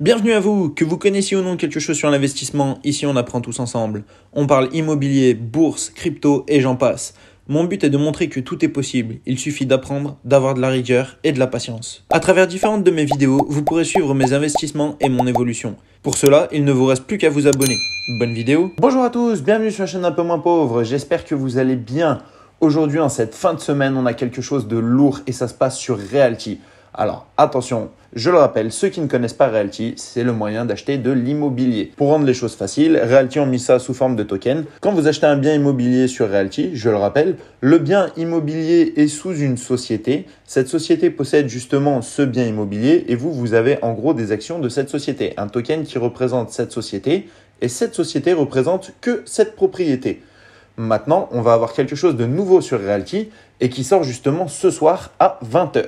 Bienvenue à vous, que vous connaissiez ou non quelque chose sur l'investissement, ici on apprend tous ensemble. On parle immobilier, bourse, crypto et j'en passe. Mon but est de montrer que tout est possible, il suffit d'apprendre, d'avoir de la rigueur et de la patience. À travers différentes de mes vidéos, vous pourrez suivre mes investissements et mon évolution. Pour cela, il ne vous reste plus qu'à vous abonner. Bonne vidéo Bonjour à tous, bienvenue sur la chaîne Un peu moins pauvre, j'espère que vous allez bien. Aujourd'hui, en cette fin de semaine, on a quelque chose de lourd et ça se passe sur Realty. Alors attention, je le rappelle, ceux qui ne connaissent pas Realty, c'est le moyen d'acheter de l'immobilier. Pour rendre les choses faciles, Realty ont mis ça sous forme de token. Quand vous achetez un bien immobilier sur Realty, je le rappelle, le bien immobilier est sous une société. Cette société possède justement ce bien immobilier et vous, vous avez en gros des actions de cette société. Un token qui représente cette société et cette société représente que cette propriété. Maintenant, on va avoir quelque chose de nouveau sur Realty et qui sort justement ce soir à 20h.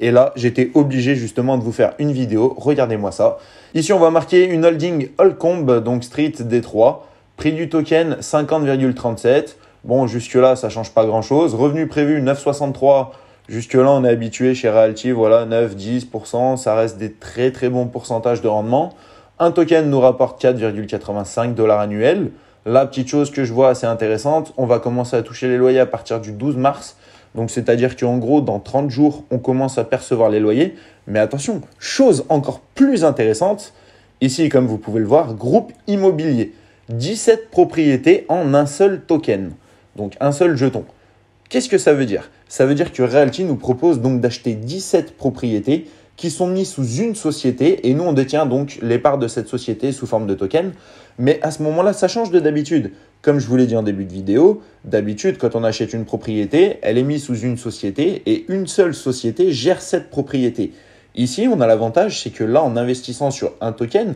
Et là, j'étais obligé justement de vous faire une vidéo. Regardez-moi ça. Ici, on va marquer une holding Holcomb, donc Street des3 Prix du token 50,37. Bon, jusque-là, ça change pas grand-chose. Revenu prévu 9,63. Jusque-là, on est habitué chez Realty, voilà, 9-10%, ça reste des très très bons pourcentages de rendement. Un token nous rapporte 4,85 dollars annuels. La petite chose que je vois assez intéressante, on va commencer à toucher les loyers à partir du 12 mars. Donc, c'est-à-dire qu'en gros, dans 30 jours, on commence à percevoir les loyers. Mais attention, chose encore plus intéressante, ici, comme vous pouvez le voir, groupe immobilier. 17 propriétés en un seul token, donc un seul jeton. Qu'est-ce que ça veut dire Ça veut dire que Realty nous propose donc d'acheter 17 propriétés qui sont mises sous une société et nous on détient donc les parts de cette société sous forme de token. Mais à ce moment-là, ça change de d'habitude. Comme je vous l'ai dit en début de vidéo, d'habitude, quand on achète une propriété, elle est mise sous une société et une seule société gère cette propriété. Ici, on a l'avantage, c'est que là, en investissant sur un token,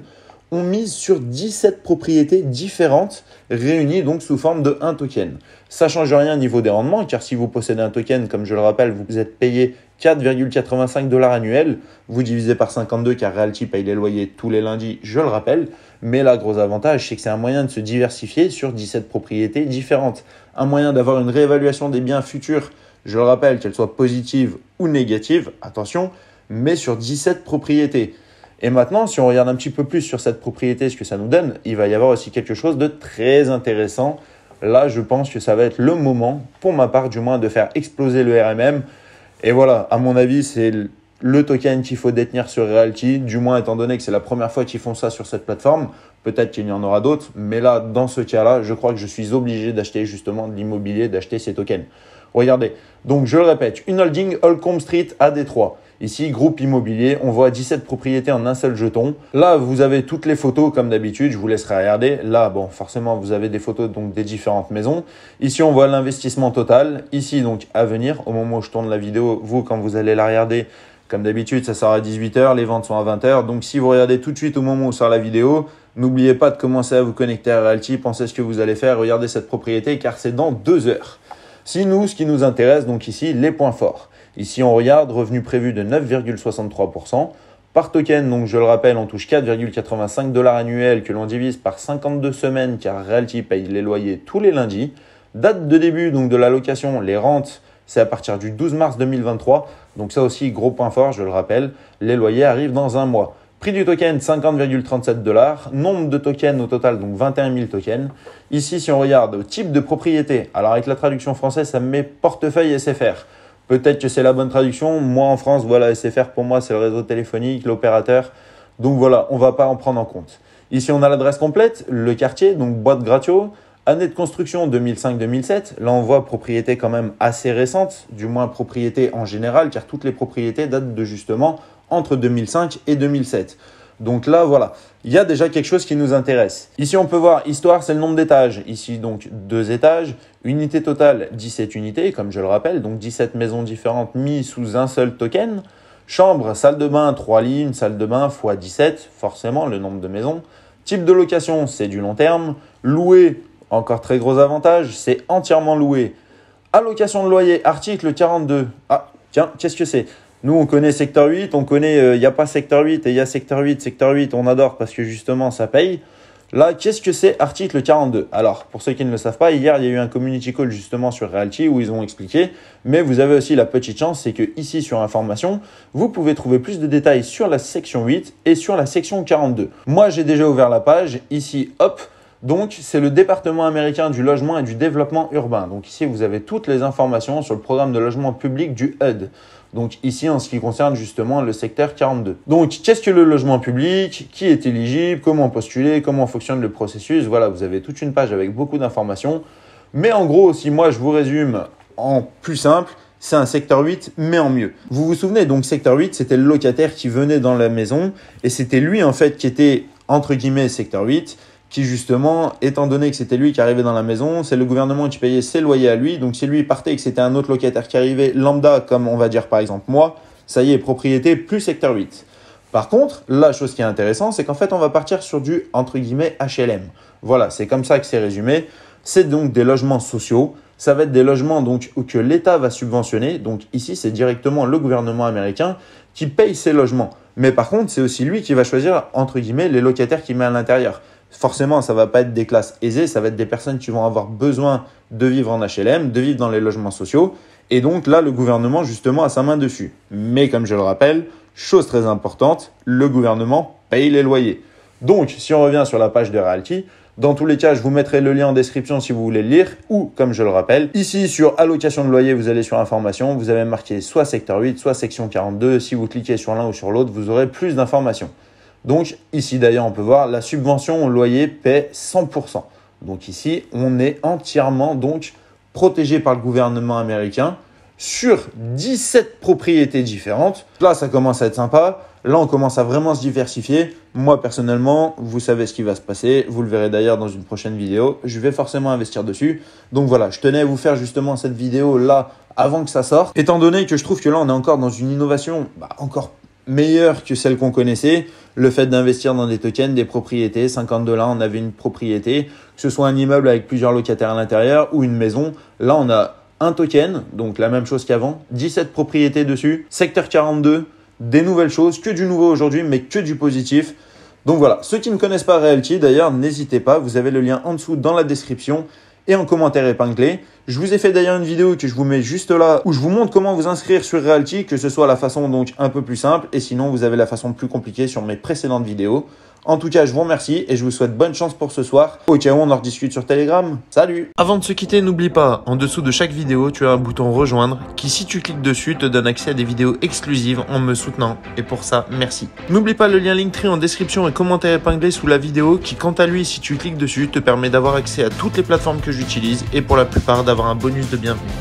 on mise sur 17 propriétés différentes réunies donc sous forme de un token. Ça change rien au niveau des rendements, car si vous possédez un token, comme je le rappelle, vous êtes payé 4,85 dollars annuels. Vous divisez par 52 car Realty paye les loyers tous les lundis, je le rappelle. Mais là, gros avantage, c'est que c'est un moyen de se diversifier sur 17 propriétés différentes. Un moyen d'avoir une réévaluation des biens futurs, je le rappelle, qu'elle soit positive ou négative, attention, mais sur 17 propriétés. Et maintenant, si on regarde un petit peu plus sur cette propriété, ce que ça nous donne, il va y avoir aussi quelque chose de très intéressant. Là, je pense que ça va être le moment, pour ma part du moins, de faire exploser le RMM et voilà, à mon avis, c'est le token qu'il faut détenir sur Realty, du moins étant donné que c'est la première fois qu'ils font ça sur cette plateforme. Peut-être qu'il y en aura d'autres, mais là, dans ce cas-là, je crois que je suis obligé d'acheter justement de l'immobilier, d'acheter ces tokens. Regardez, donc je le répète, une holding Holcomb Street à Détroit. Ici, groupe immobilier, on voit 17 propriétés en un seul jeton. Là, vous avez toutes les photos comme d'habitude, je vous laisserai regarder. Là, bon, forcément, vous avez des photos donc des différentes maisons. Ici, on voit l'investissement total. Ici, donc, à venir, au moment où je tourne la vidéo, vous, quand vous allez la regarder, comme d'habitude, ça sort à 18h, les ventes sont à 20h. Donc si vous regardez tout de suite au moment où sort la vidéo, n'oubliez pas de commencer à vous connecter à Realty, pensez à ce que vous allez faire, regardez cette propriété car c'est dans deux heures. Si nous, ce qui nous intéresse, donc ici, les points forts. Ici, on regarde, revenu prévu de 9,63%. Par token, donc je le rappelle, on touche 4,85 dollars annuels que l'on divise par 52 semaines car Realty paye les loyers tous les lundis. Date de début donc de l'allocation, les rentes, c'est à partir du 12 mars 2023. Donc ça aussi, gros point fort, je le rappelle, les loyers arrivent dans un mois. Prix du token, 50,37 dollars. Nombre de tokens au total, donc 21 000 tokens. Ici, si on regarde type de propriété, alors avec la traduction française, ça met portefeuille SFR. Peut-être que c'est la bonne traduction. Moi, en France, voilà, SFR pour moi, c'est le réseau téléphonique, l'opérateur. Donc voilà, on ne va pas en prendre en compte. Ici, on a l'adresse complète, le quartier, donc boîte Gratio. Année de construction 2005-2007. Là, on voit propriété quand même assez récente, du moins propriété en général, car toutes les propriétés datent de justement entre 2005 et 2007. Donc là, voilà, il y a déjà quelque chose qui nous intéresse. Ici, on peut voir, histoire, c'est le nombre d'étages. Ici, donc, deux étages, unité totale, 17 unités, comme je le rappelle, donc 17 maisons différentes mises sous un seul token. Chambre, salle de bain, 3 lignes, salle de bain, x 17, forcément, le nombre de maisons. Type de location, c'est du long terme. Loué, encore très gros avantage, c'est entièrement loué. Allocation de loyer, article 42. Ah, tiens, qu'est-ce que c'est nous, on connaît secteur 8, on connaît, il euh, n'y a pas secteur 8 et il y a secteur 8, secteur 8, on adore parce que justement, ça paye. Là, qu'est-ce que c'est article 42 Alors, pour ceux qui ne le savent pas, hier, il y a eu un community call justement sur Realty où ils ont expliqué, mais vous avez aussi la petite chance, c'est que ici sur Information, vous pouvez trouver plus de détails sur la section 8 et sur la section 42. Moi, j'ai déjà ouvert la page, ici, hop, donc, c'est le département américain du logement et du développement urbain. Donc ici, vous avez toutes les informations sur le programme de logement public du HUD. Donc ici, en ce qui concerne justement le secteur 42. Donc, qu'est-ce que le logement public Qui est éligible Comment postuler Comment fonctionne le processus Voilà, vous avez toute une page avec beaucoup d'informations. Mais en gros, si moi je vous résume en plus simple, c'est un secteur 8, mais en mieux. Vous vous souvenez, donc secteur 8, c'était le locataire qui venait dans la maison, et c'était lui en fait qui était, entre guillemets, secteur 8, qui justement, étant donné que c'était lui qui arrivait dans la maison, c'est le gouvernement qui payait ses loyers à lui. Donc si lui partait et que c'était un autre locataire qui arrivait, lambda, comme on va dire par exemple moi, ça y est, propriété plus secteur 8. Par contre, la chose qui est intéressante, c'est qu'en fait, on va partir sur du, entre guillemets, HLM. Voilà, c'est comme ça que c'est résumé. C'est donc des logements sociaux. Ça va être des logements donc, que l'État va subventionner. Donc ici, c'est directement le gouvernement américain qui paye ces logements. Mais par contre, c'est aussi lui qui va choisir, entre guillemets, les locataires qu'il met à l'intérieur forcément, ça va pas être des classes aisées, ça va être des personnes qui vont avoir besoin de vivre en HLM, de vivre dans les logements sociaux. Et donc là, le gouvernement, justement, a sa main dessus. Mais comme je le rappelle, chose très importante, le gouvernement paye les loyers. Donc, si on revient sur la page de Realty, dans tous les cas, je vous mettrai le lien en description si vous voulez le lire, ou comme je le rappelle, ici sur allocation de loyer, vous allez sur information, vous avez marqué soit secteur 8, soit section 42. Si vous cliquez sur l'un ou sur l'autre, vous aurez plus d'informations. Donc ici d'ailleurs on peut voir la subvention au loyer paie 100%. Donc ici on est entièrement donc protégé par le gouvernement américain sur 17 propriétés différentes. Là ça commence à être sympa. Là on commence à vraiment se diversifier. Moi personnellement vous savez ce qui va se passer. Vous le verrez d'ailleurs dans une prochaine vidéo. Je vais forcément investir dessus. Donc voilà je tenais à vous faire justement cette vidéo là avant que ça sorte. Étant donné que je trouve que là on est encore dans une innovation bah, encore plus meilleure que celle qu'on connaissait. Le fait d'investir dans des tokens, des propriétés, 50 dollars, on avait une propriété, que ce soit un immeuble avec plusieurs locataires à l'intérieur ou une maison. Là, on a un token, donc la même chose qu'avant, 17 propriétés dessus, secteur 42, des nouvelles choses, que du nouveau aujourd'hui, mais que du positif. Donc voilà, ceux qui ne connaissent pas Realty, d'ailleurs, n'hésitez pas, vous avez le lien en dessous dans la description et en commentaire épinglé. Je vous ai fait d'ailleurs une vidéo que je vous mets juste là où je vous montre comment vous inscrire sur Realty, que ce soit la façon donc un peu plus simple et sinon vous avez la façon plus compliquée sur mes précédentes vidéos. En tout cas, je vous remercie et je vous souhaite bonne chance pour ce soir. Au cas on en rediscute sur Telegram. Salut Avant de se quitter, n'oublie pas, en dessous de chaque vidéo, tu as un bouton rejoindre qui, si tu cliques dessus, te donne accès à des vidéos exclusives en me soutenant. Et pour ça, merci. N'oublie pas le lien Linktree en description et commentaire épinglé sous la vidéo qui, quant à lui, si tu cliques dessus, te permet d'avoir accès à toutes les plateformes que j'utilise et pour la plupart d'avoir un bonus de bienvenue.